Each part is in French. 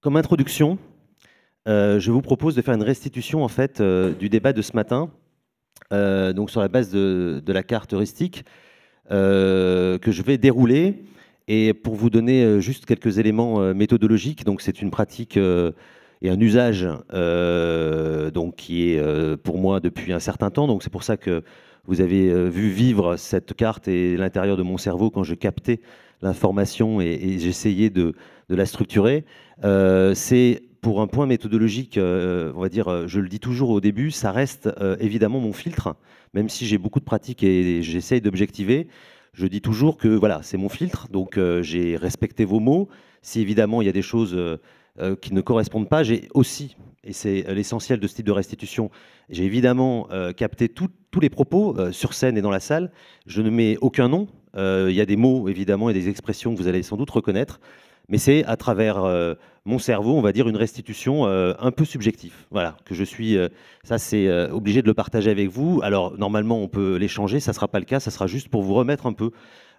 comme introduction, euh, je vous propose de faire une restitution en fait euh, du débat de ce matin, euh, donc sur la base de, la carte heuristique que je vais dérouler. Et pour vous donner juste quelques éléments méthodologiques, donc c'est une pratique et un usage donc qui est pour moi depuis un certain temps. Donc c'est pour ça que vous avez vu vivre cette carte et l'intérieur de mon cerveau quand je captais l'information et, j'ai j'essayais de, la structurer. Euh, c'est pour un point méthodologique, euh, on va dire, euh, je le dis toujours au début, ça reste évidemment mon filtre, même si j'ai beaucoup de pratiques et, j'essaye d'objectiver. Je dis toujours que voilà, c'est mon filtre, donc j'ai respecté vos mots. Si évidemment il y a des choses qui ne correspondent pas, j'ai aussi, et c'est l'essentiel de ce type de restitution, j'ai évidemment capté tous les propos sur scène et dans la salle. Je ne mets aucun nom, euh, il y a des mots, évidemment, et des expressions que vous allez sans doute reconnaître mais c'est à travers euh, mon cerveau, on va dire, une restitution euh, un peu subjective. Voilà, que je suis. ça, c'est obligé de le partager avec vous. Alors, normalement, on peut l'échanger, ça ne sera pas le cas, ça sera juste pour vous remettre un peu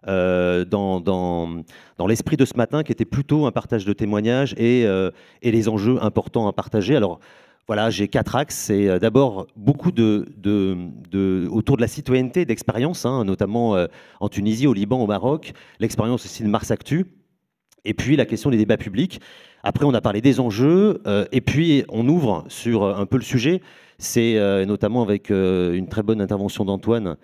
dans, l'esprit de ce matin, qui était plutôt un partage de témoignages et, et les enjeux importants à partager. Alors, voilà, j'ai quatre axes. C'est euh, d'abord beaucoup de, de, de, autour de la citoyenneté, d'expérience, hein, notamment euh, en Tunisie, au Liban, au Maroc, l'expérience aussi de Mars Actu, et puis la question des débats publics. Après, on a parlé des enjeux, euh, et puis on ouvre sur un peu le sujet. C'est notamment avec une très bonne intervention d'Antoine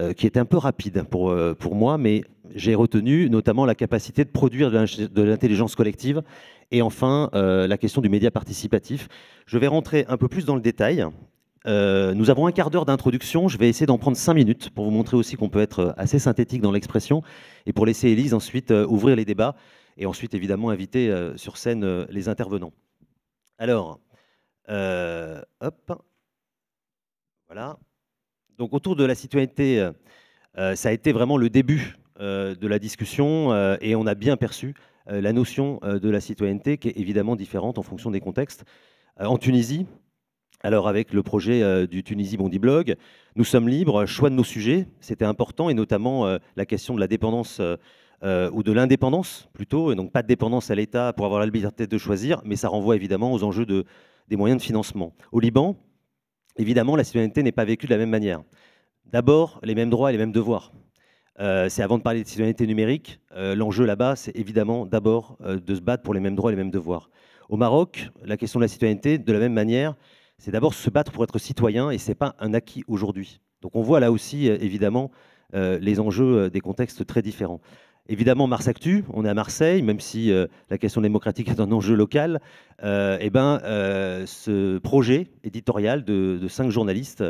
euh, qui est un peu rapide pour, euh, pour moi, mais j'ai retenu notamment la capacité de produire de l'intelligence collective et enfin euh, la question du média participatif. Je vais rentrer un peu plus dans le détail. nous avons un quart d'heure d'introduction, je vais essayer d'en prendre cinq minutes pour vous montrer aussi qu'on peut être assez synthétique dans l'expression et pour laisser Élise ensuite ouvrir les débats et ensuite évidemment inviter sur scène les intervenants. Alors, hop, voilà. Donc autour de la citoyenneté, euh, euh, ça a été vraiment le début euh, de la discussion et on a bien perçu la notion de la citoyenneté qui est évidemment différente en fonction des contextes. en Tunisie, alors avec le projet du Tunisie Bondi Blog, nous sommes libres, choix de nos sujets, c'était important et notamment la question de la dépendance ou de l'indépendance plutôt, et donc pas de dépendance à l'État pour avoir la liberté de choisir, mais ça renvoie évidemment aux enjeux des moyens de financement. Au Liban, évidemment, la citoyenneté n'est pas vécue de la même manière. D'abord, les mêmes droits et les mêmes devoirs. Euh, c'est avant de parler de citoyenneté numérique, euh, l'enjeu là-bas, c'est évidemment d'abord euh, de se battre pour les mêmes droits et les mêmes devoirs. Au Maroc, la question de la citoyenneté, de la même manière, c'est d'abord se battre pour être citoyen et ce n'est pas un acquis aujourd'hui. Donc on voit là aussi, évidemment, les enjeux des contextes très différents. Évidemment, Mars Actu, on est à Marseille, même si euh, la question démocratique est un enjeu local. et euh, eh ben, euh, ce projet éditorial de, cinq journalistes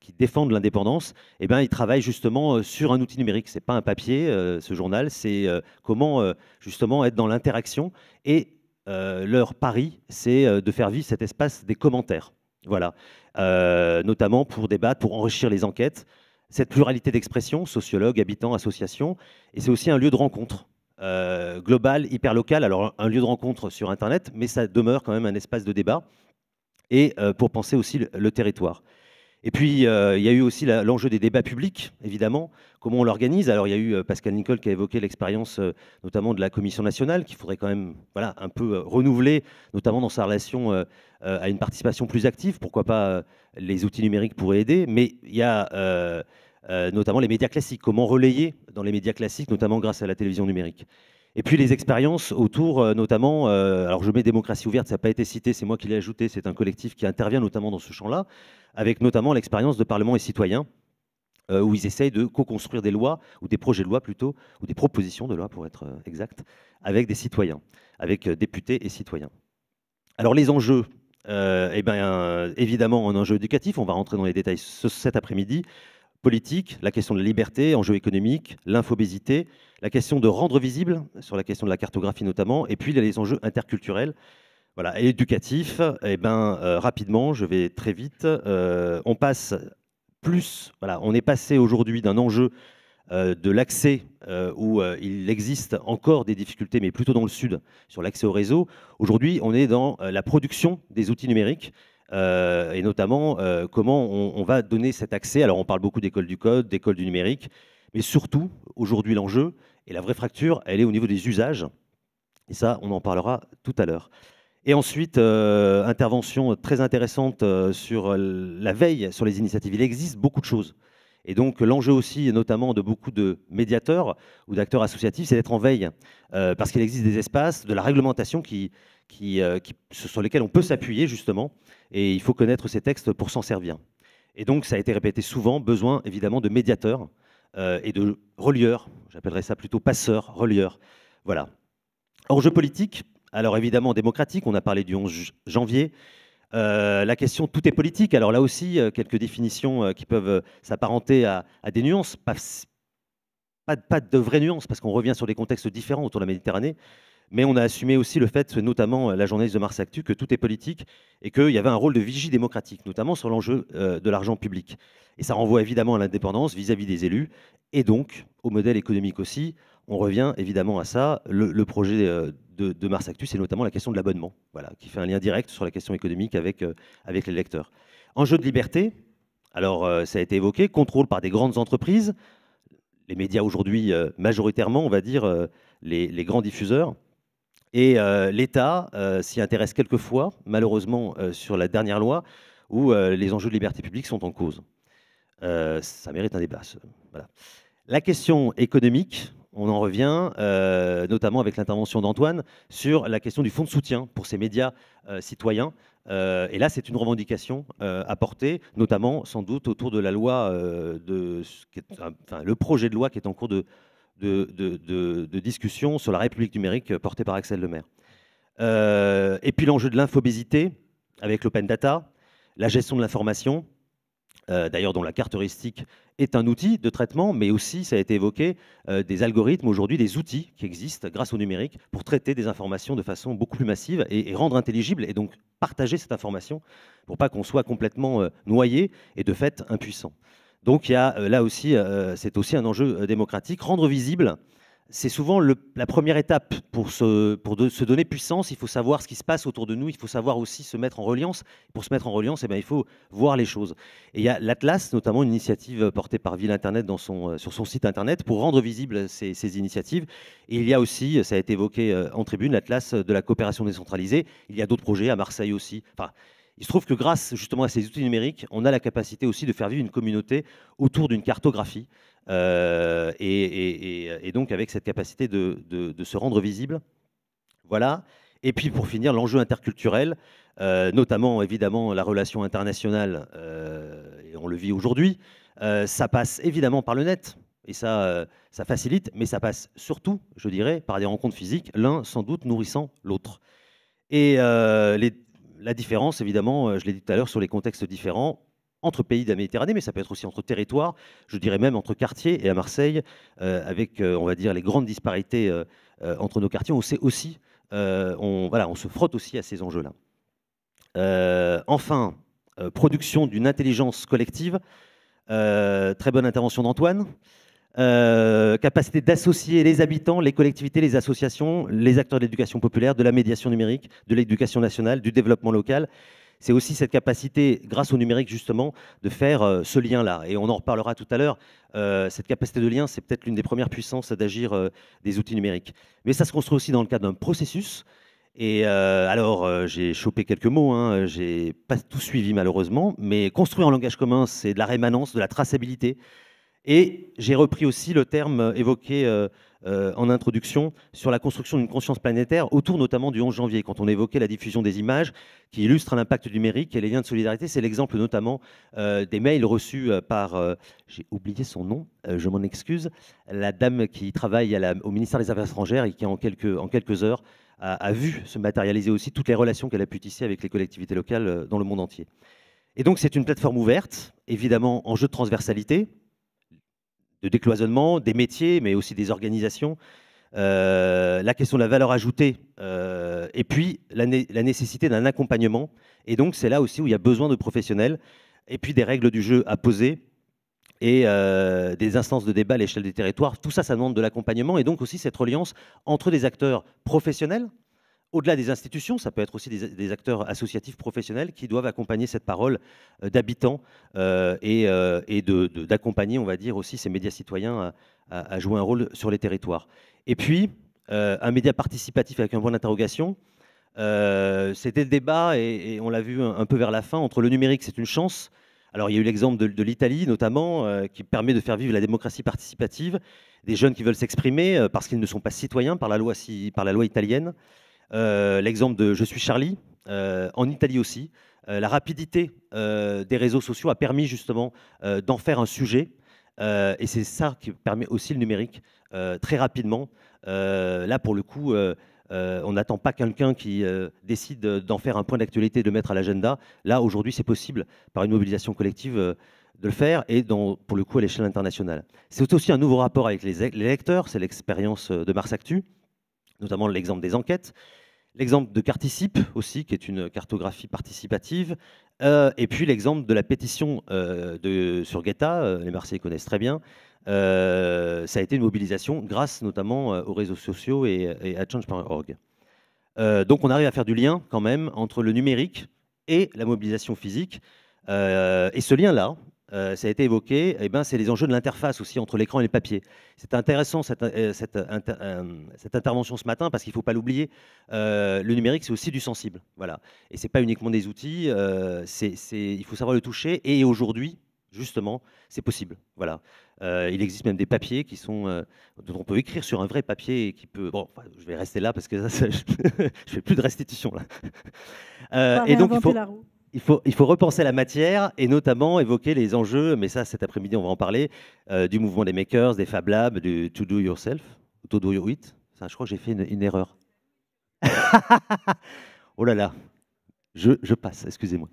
qui défendent l'indépendance, et eh ben, ils travaillent justement sur un outil numérique. Ce n'est pas un papier, ce journal, c'est comment justement être dans l'interaction. Et leur pari, c'est de faire vivre cet espace des commentaires. Voilà, notamment pour débattre, pour enrichir les enquêtes cette pluralité d'expressions, sociologues, habitants, associations, et c'est aussi un lieu de rencontre. Euh, global, hyper local, alors un lieu de rencontre sur Internet, mais ça demeure quand même un espace de débat et euh, pour penser aussi le territoire. Et puis, euh, il y a eu aussi l'enjeu des débats publics, évidemment, comment on l'organise. Alors, il y a eu euh, Pascal Nicole qui a évoqué l'expérience euh, notamment de la Commission nationale, qu'il faudrait quand même un peu renouveler, notamment dans sa relation à une participation plus active. Pourquoi pas les outils numériques pourraient aider. Mais il y a notamment les médias classiques, comment relayer dans les médias classiques, notamment grâce à la télévision numérique. Et puis les expériences autour, euh, notamment, euh, alors je mets démocratie ouverte, ça n'a pas été cité, c'est moi qui l'ai ajouté, c'est un collectif qui intervient notamment dans ce champ-là, avec notamment l'expérience de Parlement et citoyens, euh, où ils essayent de co-construire des lois, ou des projets de loi plutôt, ou des propositions de loi pour être exact, avec des citoyens, avec députés et citoyens. Alors les enjeux, eh ben, évidemment un enjeu éducatif, on va rentrer dans les détails cet après-midi, politique, la question de la liberté, enjeu économique, l'infobésité, la question de rendre visible, sur la question de la cartographie notamment, et puis les enjeux interculturels. Voilà, et éducatif, eh ben, euh, rapidement, je vais très vite. Euh, on passe plus, voilà, on est passé aujourd'hui d'un enjeu euh, de l'accès où il existe encore des difficultés, mais plutôt dans le sud, sur l'accès au réseau. Aujourd'hui, on est dans la production des outils numériques. et notamment comment on, va donner cet accès. Alors on parle beaucoup d'école du code, d'école du numérique, mais surtout aujourd'hui l'enjeu, et la vraie fracture, elle est au niveau des usages. Et ça, on en parlera tout à l'heure. Et ensuite, euh, intervention très intéressante euh, sur la veille, sur les initiatives. Il existe beaucoup de choses. Et donc l'enjeu aussi, notamment de beaucoup de médiateurs ou d'acteurs associatifs, c'est d'être en veille, euh, parce qu'il existe des espaces, de la réglementation sur lesquels on peut s'appuyer justement, et il faut connaître ces textes pour s'en servir. Et donc ça a été répété souvent, besoin évidemment de médiateurs euh, et de relieurs, j'appellerais ça plutôt passeurs, relieurs. Voilà. Or, politique, alors évidemment démocratique, on a parlé du 11 janvier. Euh, la question tout est politique, alors là aussi, euh, quelques définitions qui peuvent s'apparenter à, des nuances, pas, pas de vraies nuances, parce qu'on revient sur des contextes différents autour de la Méditerranée mais on a assumé aussi le fait, notamment euh, la journaliste de Mars Actu, que tout est politique et qu'il y avait un rôle de vigie démocratique, notamment sur l'enjeu euh, de l'argent public. Et ça renvoie évidemment à l'indépendance vis-à-vis des élus et donc au modèle économique aussi. On revient évidemment à ça. Le, projet euh, de, Mars Actu, c'est notamment la question de l'abonnement, qui fait un lien direct sur la question économique avec, avec les lecteurs. Enjeu de liberté, alors ça a été évoqué, contrôle par des grandes entreprises, les médias aujourd'hui majoritairement, on va dire, les grands diffuseurs. Et euh, l'État euh, s'y intéresse quelquefois, malheureusement, euh, sur la dernière loi, où les enjeux de liberté publique sont en cause. ça mérite un débat. La question économique, on en revient, notamment avec l'intervention d'Antoine, sur la question du fonds de soutien pour ces médias citoyens. et là, c'est une revendication apportée, notamment sans doute autour de la loi, de, le projet de loi qui est en cours de, de, discussions sur la République numérique portée par Axel Le Maire. Euh, et puis l'enjeu de l'infobésité avec l'open data, la gestion de l'information, euh, d'ailleurs dont la carte heuristique est un outil de traitement, mais aussi, ça a été évoqué, euh, des algorithmes aujourd'hui, des outils qui existent grâce au numérique pour traiter des informations de façon beaucoup plus massive et, rendre intelligible et donc partager cette information pour pas qu'on soit complètement noyé et de fait impuissant. Donc il y a euh, là aussi, euh, c'est aussi un enjeu euh, démocratique. Rendre visible, c'est souvent la première étape pour, se, pour se donner puissance. Il faut savoir ce qui se passe autour de nous. Il faut savoir aussi se mettre en reliance. Pour se mettre en reliance, eh bien, il faut voir les choses. Et il y a l'Atlas, notamment une initiative portée par Ville Internet dans son, sur son site internet pour rendre visibles ces, ces, initiatives. Et il y a aussi, ça a été évoqué en tribune, l'Atlas de la coopération décentralisée. Il y a d'autres projets à Marseille aussi. Enfin, il se trouve que grâce justement à ces outils numériques, on a la capacité aussi de faire vivre une communauté autour d'une cartographie. Euh, et, donc avec cette capacité de, se rendre visible. Voilà. Et puis pour finir, l'enjeu interculturel, euh, notamment évidemment la relation internationale, euh, et on le vit aujourd'hui, ça passe évidemment par le net. Et ça, ça facilite, mais ça passe surtout, je dirais, par des rencontres physiques, l'un sans doute nourrissant l'autre. Et les, la différence, évidemment, euh, je l'ai dit tout à l'heure, sur les contextes différents entre pays de la Méditerranée, mais ça peut être aussi entre territoires, je dirais même entre quartiers. Et à Marseille, euh, avec, euh, on va dire, les grandes disparités entre nos quartiers, on sait aussi, voilà, on se frotte aussi à ces enjeux-là. enfin, production d'une intelligence collective. très bonne intervention d'Antoine. Euh, capacité d'associer les habitants, les collectivités, les associations, les acteurs de l'éducation populaire, de la médiation numérique, de l'éducation nationale, du développement local. C'est aussi cette capacité, grâce au numérique justement, de faire euh, ce lien-là. Et on en reparlera tout à l'heure. Euh, cette capacité de lien, c'est peut-être l'une des premières puissances d'agir des outils numériques. Mais ça se construit aussi dans le cadre d'un processus. Et alors, j'ai chopé quelques mots, hein, j'ai pas tout suivi malheureusement, mais construire en langage commun, c'est de la rémanence, de la traçabilité, et j'ai repris aussi le terme euh, évoqué euh, euh, en introduction sur la construction d'une conscience planétaire autour notamment du 11 janvier, quand on évoquait la diffusion des images qui illustrent l'impact numérique et les liens de solidarité. C'est l'exemple notamment des mails reçus par, j'ai oublié son nom, je m'en excuse, la dame qui travaille au ministère des Affaires étrangères et qui en quelques, heures a, a vu se matérialiser aussi toutes les relations qu'elle a pu tisser avec les collectivités locales dans le monde entier. Et donc c'est une plateforme ouverte, évidemment en jeu de transversalité, de décloisonnement des métiers, mais aussi des organisations. Euh, la question de la valeur ajoutée euh, et puis la, nécessité d'un accompagnement. Et donc c'est là aussi où il y a besoin de professionnels et puis des règles du jeu à poser et euh, des instances de débat à l'échelle des territoires. Tout ça, ça demande de l'accompagnement et donc aussi cette reliance entre des acteurs professionnels au-delà des institutions, ça peut être aussi des, acteurs associatifs professionnels qui doivent accompagner cette parole euh, d'habitants euh, et, euh, d'accompagner, on va dire, aussi ces médias citoyens à, jouer un rôle sur les territoires. Et puis, un média participatif avec un point d'interrogation, c'était le débat, et, on l'a vu un, peu vers la fin, entre le numérique, c'est une chance. Alors, il y a eu l'exemple de, l'Italie, notamment, qui permet de faire vivre la démocratie participative, des jeunes qui veulent s'exprimer parce qu'ils ne sont pas citoyens par la loi italienne. Euh, l'exemple de Je suis Charlie, euh, en Italie aussi. Euh, la rapidité des réseaux sociaux a permis justement d'en faire un sujet. et c'est ça qui permet aussi le numérique très rapidement. là, pour le coup, on n'attend pas quelqu'un qui décide d'en faire un point d'actualité, de mettre à l'agenda. Là, aujourd'hui, c'est possible par une mobilisation collective de le faire et pour le coup à l'échelle internationale. C'est aussi un nouveau rapport avec les, les lecteurs, c'est l'expérience de Mars Actu, notamment l'exemple des enquêtes. L'exemple de Carticipe aussi, qui est une cartographie participative. Euh, et puis l'exemple de la pétition euh, sur Guetta, euh, les Marseillais connaissent très bien. ça a été une mobilisation grâce notamment aux réseaux sociaux et, et à change.org. donc on arrive à faire du lien quand même entre le numérique et la mobilisation physique. et ce lien-là, euh, ça a été évoqué, eh ben, c'est les enjeux de l'interface aussi entre l'écran et le papier. C'est intéressant cette, euh, euh, cette, intervention ce matin parce qu'il ne faut pas l'oublier, le numérique c'est aussi du sensible. Voilà. Et ce n'est pas uniquement des outils, il faut savoir le toucher et aujourd'hui, justement, c'est possible. Voilà. il existe même des papiers qui sont, dont on peut écrire sur un vrai papier et qui peut. Bon, je vais rester là parce que je... ne fais plus de restitution là. et donc il faut il faut, il faut repenser la matière et notamment évoquer les enjeux, mais ça cet après-midi on va en parler, euh, du mouvement des makers, des Fab Labs, du To Do Yourself, To Do your It. Ça, je crois que j'ai fait une, erreur. oh là là, je, je passe, excusez-moi.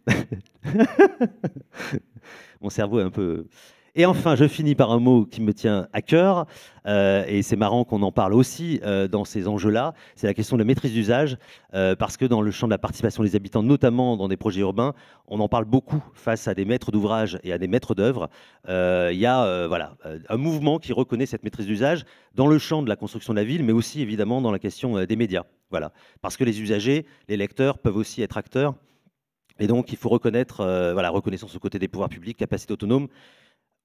Mon cerveau est un peu... Et enfin, je finis par un mot qui me tient à cœur, euh, et c'est marrant qu'on en parle aussi euh, dans ces enjeux-là, c'est la question de la maîtrise d'usage, euh, parce que dans le champ de la participation des habitants, notamment dans des projets urbains, on en parle beaucoup face à des maîtres d'ouvrage et à des maîtres d'œuvre. Il y a voilà, un mouvement qui reconnaît cette maîtrise d'usage dans le champ de la construction de la ville, mais aussi évidemment dans la question des médias. Parce que les usagers, les lecteurs peuvent aussi être acteurs. Et donc, il faut reconnaître, voilà, reconnaissance aux côtés des pouvoirs publics, capacité autonome,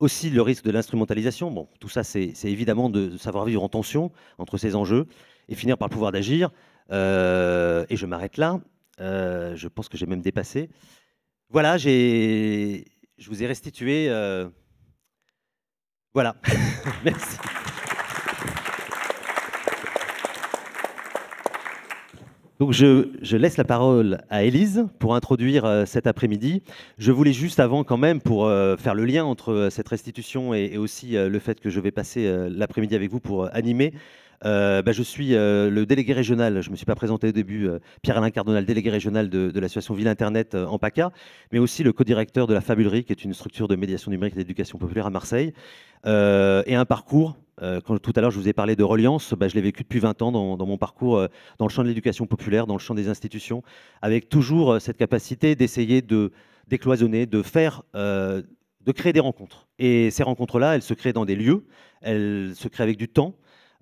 aussi le risque de l'instrumentalisation. tout ça, c'est évidemment de savoir vivre en tension entre ces enjeux et finir par le pouvoir d'agir. Euh, et je m'arrête là. Euh, je pense que j'ai même dépassé. Voilà, je vous ai restitué. Euh, voilà. Merci. Donc je, laisse la parole à Élise pour introduire euh, cet après-midi. Je voulais juste avant quand même, pour euh, faire le lien entre euh, cette restitution et aussi le fait que je vais passer l'après-midi avec vous pour animer, euh, bah, je suis euh, le délégué régional, je ne me suis pas présenté au début, euh, Pierre-Alain Cardonal, délégué régional de, l'association Ville Internet en PACA, mais aussi le co-directeur de la Fabulerie, qui est une structure de médiation numérique et d'éducation populaire à Marseille, et un parcours. Quand tout à l'heure je vous ai parlé de reliance, bah, je l'ai vécu depuis 20 ans dans, mon parcours dans le champ de l'éducation populaire, dans le champ des institutions, avec toujours cette capacité d'essayer de décloisonner, de faire de créer des rencontres. Et ces rencontres-là, elles se créent dans des lieux, elles se créent avec du temps,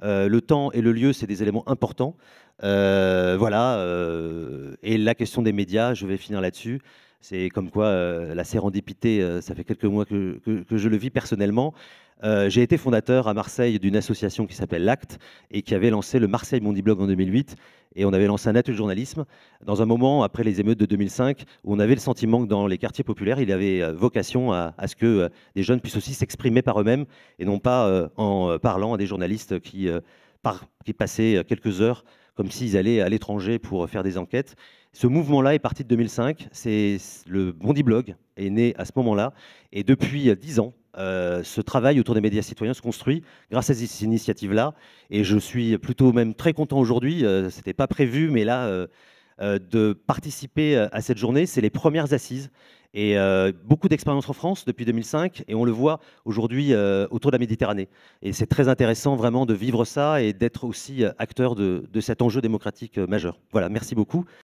euh, le temps et le lieu, c'est des éléments importants. Euh, voilà. Euh, et la question des médias, je vais finir là-dessus. C'est comme quoi euh, la sérendipité, euh, ça fait quelques mois que, je le vis personnellement. Euh, j'ai été fondateur à Marseille d'une association qui s'appelle L'Acte et qui avait lancé le Marseille Mondiblog en 2008. Et on avait lancé un atelier de journalisme dans un moment après les émeutes de 2005 où on avait le sentiment que dans les quartiers populaires, il avait vocation à, ce que des jeunes puissent aussi s'exprimer par eux-mêmes et non pas en parlant à des journalistes qui passaient quelques heures comme s'ils allaient à l'étranger pour faire des enquêtes. Ce mouvement-là est parti de 2005. C'est le Bondi Blog est né à ce moment-là. Et depuis dix ans, euh, ce travail autour des médias citoyens se construit grâce à ces initiatives-là. Et je suis plutôt même très content aujourd'hui. Euh, ce n'était pas prévu, mais là, euh, de participer à cette journée. C'est les premières assises. Et beaucoup d'expériences en France depuis 2005. Et on le voit aujourd'hui autour de la Méditerranée. Et c'est très intéressant vraiment de vivre ça et d'être aussi acteur de, de cet enjeu démocratique majeur. Voilà, merci beaucoup.